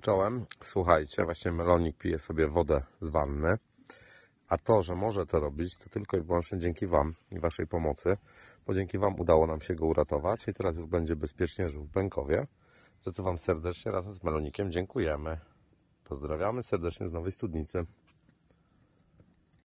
czołem. Słuchajcie, właśnie melonik pije sobie wodę z wanny. A to, że może to robić, to tylko i wyłącznie dzięki Wam i Waszej pomocy, bo dzięki Wam udało nam się go uratować i teraz już będzie bezpiecznie żył w Bękowie, za co Wam serdecznie razem z Melonikiem dziękujemy. Pozdrawiamy serdecznie z Nowej Studnicy.